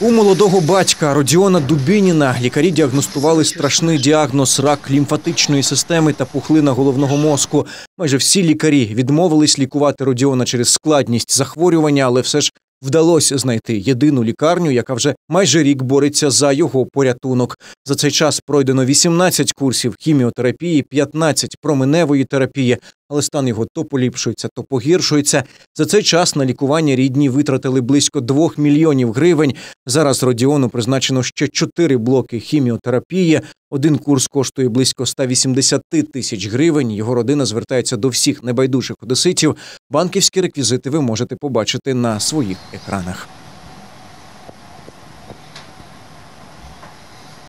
У молодого батька Родіона Дубініна лікарі діагностували страшний діагноз рак лімфатичної системи та пухлина головного мозку. Майже всі лікарі відмовились лікувати Родіона через складність захворювання, але все ж вдалося знайти єдину лікарню, яка вже майже рік бореться за його порятунок. За цей час пройдено 18 курсів хіміотерапії, 15 променевої терапії, але стан його то поліпшується, то погіршується. За цей час на лікування рідні витратили близько 2 мільйонів гривень. Зараз Родіону призначено ще 4 блоки хіміотерапії. Один курс коштує близько 180 тисяч гривень. Його родина звертається до всіх небайдужих одеситів. Банківські реквізити ви можете побачити на своїх екранах.